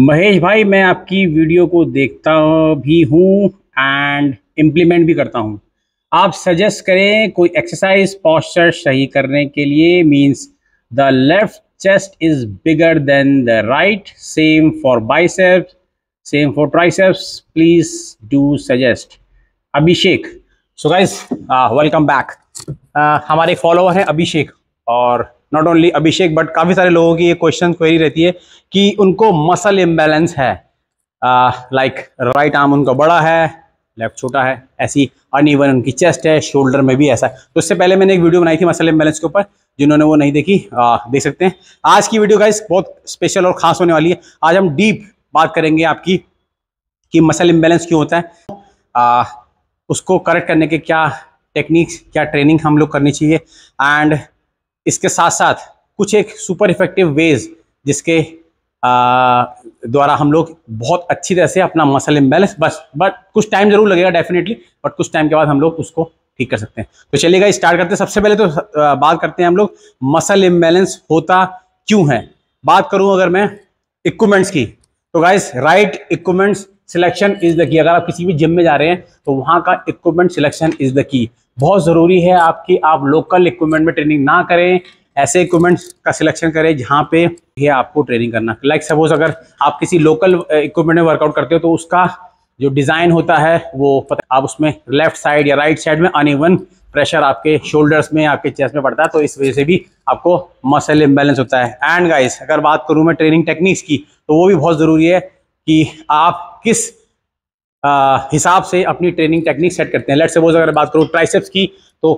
महेश भाई मैं आपकी वीडियो को देखता भी हूँ एंड इम्प्लीमेंट भी करता हूँ आप सजेस्ट करें कोई एक्सरसाइज पॉस्चर सही करने के लिए means the left chest is bigger than the right same for bicep same for triceps please do suggest Abhishek so guys welcome back हमारे फॉलोअर हैं अभिषेक और नॉट ओनली अभिषेक बट काफ़ी सारे लोगों की ये क्वेश्चन क्वेरी रहती है कि उनको मसल इम्बेलेंस है लाइक राइट आर्म उनका बड़ा है लेफ्ट छोटा है ऐसी ईवन उनकी चेस्ट है शोल्डर में भी ऐसा है तो उससे पहले मैंने एक वीडियो बनाई थी मसल इम्बेलेंस के ऊपर जिन्होंने वो नहीं देखी आ, देख सकते हैं आज की वीडियो इस बहुत स्पेशल और खास होने वाली है आज हम डीप बात करेंगे आपकी कि मसल इम्बेलेंस क्यों होता है आ, उसको करेक्ट करने के क्या टेक्निक्स क्या ट्रेनिंग हम लोग करनी चाहिए एंड इसके साथ साथ कुछ एक सुपर इफेक्टिव वेज जिसके द्वारा हम लोग बहुत अच्छी तरह से अपना मसल इम्बेलेंस बस बट कुछ टाइम जरूर लगेगा डेफिनेटली बट कुछ टाइम के बाद हम लोग उसको ठीक कर सकते हैं तो चलिएगा स्टार्ट करते हैं सबसे पहले तो बात करते हैं हम लोग मसल इम्बेलेंस होता क्यों है बात करूं अगर मैं इक्विपमेंट्स की तो guys right equipments selection is the key अगर आप किसी भी जिम में जा रहे हैं तो वहां का इक्विपमेंट सिलेक्शन इज द की बहुत ज़रूरी है आपकी आप लोकल इक्विपमेंट में ट्रेनिंग ना करें ऐसे इक्विपमेंट्स का सिलेक्शन करें जहाँ पे ये आपको ट्रेनिंग करना लाइक like सपोज अगर आप किसी लोकल इक्विपमेंट में वर्कआउट करते हो तो उसका जो डिज़ाइन होता है वो पता आप उसमें लेफ्ट साइड या राइट साइड में अनइवन प्रेशर आपके शोल्डर्स में आपके चेस्ट में पड़ता है तो इस वजह से भी आपको मसल इम्बेलेंस होता है एंड गाइस अगर बात करूँ मैं ट्रेनिंग टेक्निक्स की तो वो भी बहुत ज़रूरी है कि आप किस हिसाब से अपनी ट्रेनिंग टेक्निक सेट करते हैं लेट सपोज अगर बात करूँ ट्राइसेप्स की तो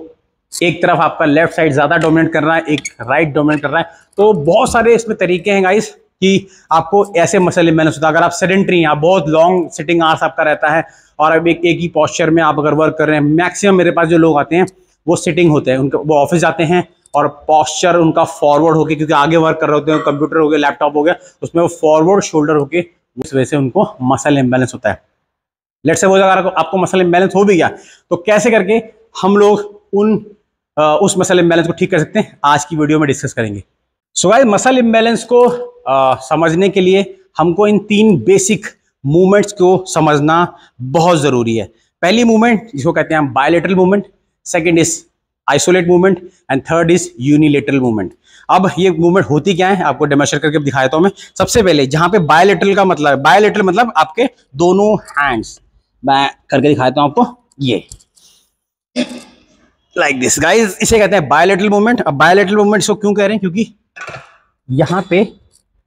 एक तरफ आपका लेफ्ट साइड ज़्यादा डोमिनेट कर रहा है एक राइट डोमिनेट कर रहा है तो बहुत सारे इसमें तरीके हैं गाइस कि आपको ऐसे मसले मैंने सोचा अगर आप सेडेंट्री हैं आप बहुत लॉन्ग सिटिंग आर्स आपका रहता है और अब एक एक ही पॉस्चर में आप अगर वर्क कर रहे हैं मैक्सिमम मेरे पास जो लोग आते हैं वो सिटिंग होते हैं उनके वो ऑफिस जाते हैं और पॉस्चर उनका फॉरवर्ड होके क्योंकि आगे वर्क कर रहे होते हैं कंप्यूटर हो गया लैपटॉप हो गया उसमें वो फॉरवर्ड शोल्डर होके उस वजह से उनको मसल इम्बेलेंस होता है लेट से वो अगर आपको मसल बैलेंस हो भी गया तो कैसे करके हम लोग उन आ, उस मसल इम्बैलेंस को ठीक कर सकते हैं आज की वीडियो में डिस्कस करेंगे सो गाइस मसल इम्बैलेंस को आ, समझने के लिए हमको इन तीन बेसिक मूवमेंट्स को समझना बहुत ज़रूरी है पहली मूवमेंट जिसको कहते हैं हम bilateral movement second is isolate movement and third is unilateral movement अब ये मूवमेंट होती क्या है आपको डेमोस्ट्रेट करके दिखाया देता मैं सबसे पहले जहाँ पे बायोलेटरल का मतलब बायोलेटरल मतलब आपके दोनों हैंड्स मैं करके दिखाता हूँ आपको ये लाइक दिस गाइज इसे कहते हैं बायोलेटल मूवमेंट अब बायोलेटल मूवमेंट इसको क्यों कह रहे हैं क्योंकि यहाँ पे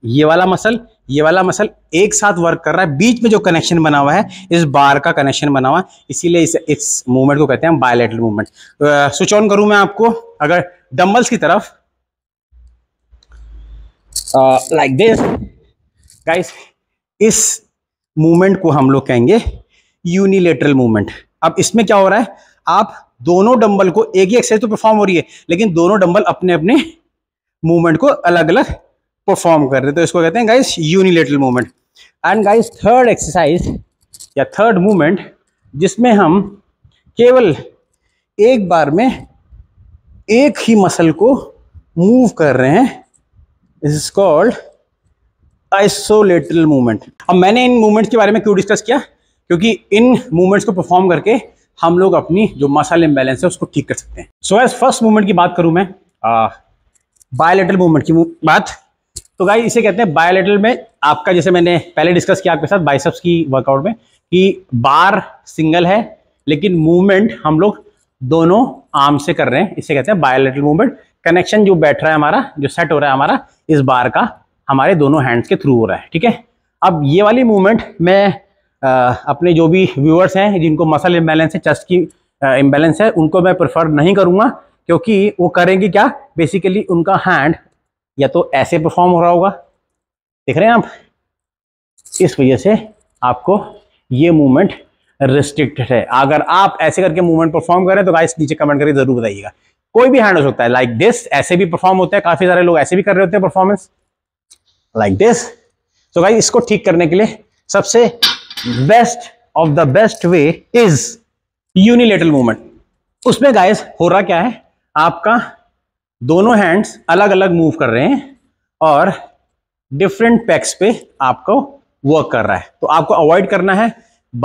ये वाला मसल ये वाला मसल एक साथ वर्क कर रहा है बीच में जो कनेक्शन बना हुआ है इस बार का कनेक्शन बना हुआ है इसीलिए इस इस मूवमेंट को कहते हैं बायोलेटल मूवमेंट स्विच ऑन करूं मैं आपको अगर डम्बल्स की तरफ लाइक दिस गाइस इस मूवमेंट को हम लोग कहेंगे यूनिलेटरल मूवमेंट अब इसमें क्या हो रहा है आप दोनों डंबल को एक ही एक्सरसाइज तो परफॉर्म हो रही है लेकिन दोनों डंबल अपने अपने मूवमेंट को अलग अलग परफॉर्म कर रहे तो इसको कहते हैं guys unilateral movement and guys third exercise या थर्ड मूवमेंट जिसमें हम केवल एक बार में एक ही मसल को मूव कर रहे हैं इज कॉल्ड आइसोलेटरल मूवमेंट अब मैंने इन मूवमेंट के बारे में क्यों डिस्कस किया क्योंकि इन मूवमेंट्स को परफॉर्म करके हम लोग अपनी जो मसल इम्बेलेंस है उसको ठीक कर सकते हैं सो एज फर्स्ट मूवमेंट की बात करूं मैं बायोलेटल मूवमेंट की बात तो गाई इसे कहते हैं बायोलेटल में आपका जैसे मैंने पहले डिस्कस किया आपके साथ बाइसअप्स की वर्कआउट में कि बार सिंगल है लेकिन मूवमेंट हम लोग दोनों आर्म से कर रहे हैं इसे कहते हैं बायोलेटल मूवमेंट कनेक्शन जो बैठ रहा है हमारा जो सेट हो रहा है हमारा इस बार का हमारे दोनों हैंड्स के थ्रू हो रहा है ठीक है अब ये वाली मूवमेंट मैं अपने जो भी व्यूअर्स हैं जिनको मसल इम्बेलेंस है चेस्ट की इम्बेलेंस है उनको मैं प्रेफर नहीं करूँगा क्योंकि वो करेंगे क्या बेसिकली उनका हैंड या तो ऐसे परफॉर्म हो रहा होगा देख रहे हैं आप इस वजह से आपको ये मूवमेंट रिस्ट्रिक्टेड है अगर आप ऐसे करके मूवमेंट परफॉर्म करें तो गाइस नीचे कमेंट करके जरूर बताइएगा कोई भी हैंड हो सकता है लाइक like दिस ऐसे भी परफॉर्म होते हैं काफी सारे लोग ऐसे भी कर रहे होते हैं परफॉर्मेंस लाइक दिस तो गाइस इसको ठीक करने के लिए सबसे best of the best way is unilateral movement उसमें गाइस हो रहा क्या है आपका दोनों हैंड्स अलग अलग मूव कर रहे हैं और डिफरेंट पैक्स पे आपको वर्क कर रहा है तो आपको अवॉइड करना है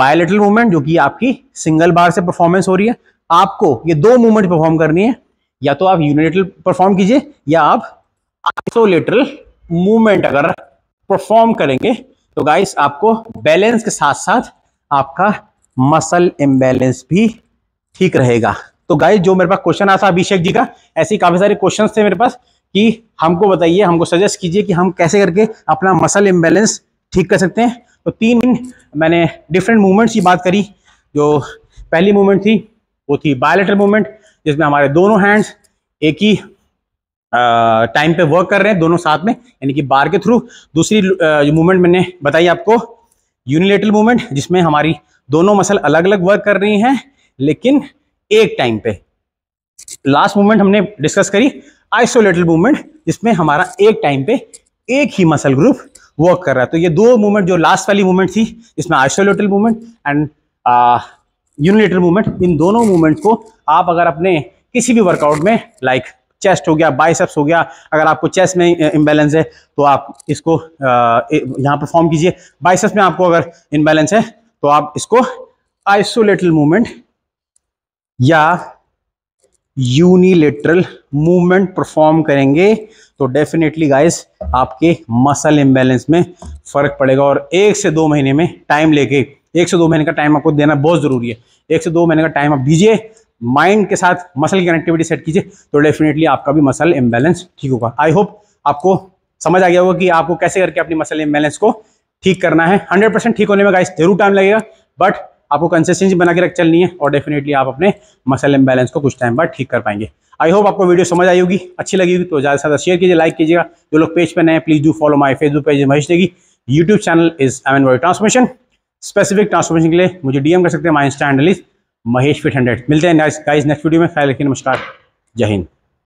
बायोलेटरल मूवमेंट जो कि आपकी सिंगल बार से परफॉर्मेंस हो रही है आपको ये दो मूवमेंट परफॉर्म करनी है या तो आप यूनिलेटरल परफॉर्म कीजिए या आप आइसोलेटरल मूवमेंट अगर परफॉर्म करेंगे तो गाइस आपको बैलेंस के साथ साथ आपका मसल इम्बैलेंस भी ठीक रहेगा तो गाइस जो मेरे पास क्वेश्चन आता अभिषेक जी का ऐसे काफ़ी सारे क्वेश्चन थे मेरे पास कि हमको बताइए हमको सजेस्ट कीजिए कि हम कैसे करके अपना मसल इम्बेलेंस ठीक कर सकते हैं तो तीन मैंने डिफरेंट मूवमेंट्स की बात करी जो पहली मूवमेंट थी वो थी बायोलेटर मूवमेंट जिसमें हमारे दोनों हैंड्स एक ही टाइम पे वर्क कर रहे हैं दोनों साथ में यानी कि बार के थ्रू दूसरी मूवमेंट मैंने बताई आपको यूनिलेटरल मूवमेंट जिसमें हमारी दोनों मसल अलग अलग वर्क कर रही हैं लेकिन एक टाइम पे लास्ट मूवमेंट हमने डिस्कस करी आइसोलेटल मूवमेंट जिसमें हमारा एक टाइम पे एक ही मसल ग्रुप वर्क कर रहा है तो ये दो मूवमेंट जो लास्ट वाली मूवमेंट थी इसमें isolateral movement and unilateral movement इन दोनों मूवमेंट को आप अगर अपने किसी भी वर्कआउट में लाइक चेस्ट हो गया बाइसेप्स हो गया अगर आपको चेस्ट में इम्बेलेंस है तो आप इसको यहाँ परफॉर्म कीजिए बाइसेप्स में आपको अगर इम्बेलेंस है तो आप इसको आइसोलेटल मूवमेंट या यूनिलेटरल मूवमेंट परफॉर्म करेंगे तो डेफिनेटली गाइस आपके मसल इम्बेलेंस में फ़र्क पड़ेगा और एक से दो महीने में टाइम लेके एक से दो महीने का टाइम आपको देना बहुत ज़रूरी है एक से दो महीने का टाइम आप दीजिए माइंड के साथ मसल की कनेक्टिविटी सेट कीजिए तो डेफिनेटली आपका भी मसल इम्बेलेंस ठीक होगा आई होप आपको समझ आ गया होगा कि आपको कैसे करके अपनी मसल इम्बेलेंस को ठीक करना है हंड्रेड परसेंट ठीक होने में गाइस जरूर टाइम लगेगा बट आपको कंसिस्टेंसी बना के रख चलनी है और डेफिनेटली आप अपने मसल इम्बेलेंस को कुछ टाइम बाद ठीक कर पाएंगे आई होप आपको वीडियो समझ आई होगी अच्छी लगी होगी तो ज़्यादा से ज़्यादा शेयर कीजिए लाइक कीजिएगा जो लोग पेज पर नए please do follow my Facebook page Mahesh देगी YouTube channel is M N world transformation specific transformation के लिए मुझे डीएम कर सकते हैं my insta handle is Mahesh fit hundred मिलते हैं गाइस नेक्स्ट वीडियो में ख्याल रखिए नमस्कार जय हिंद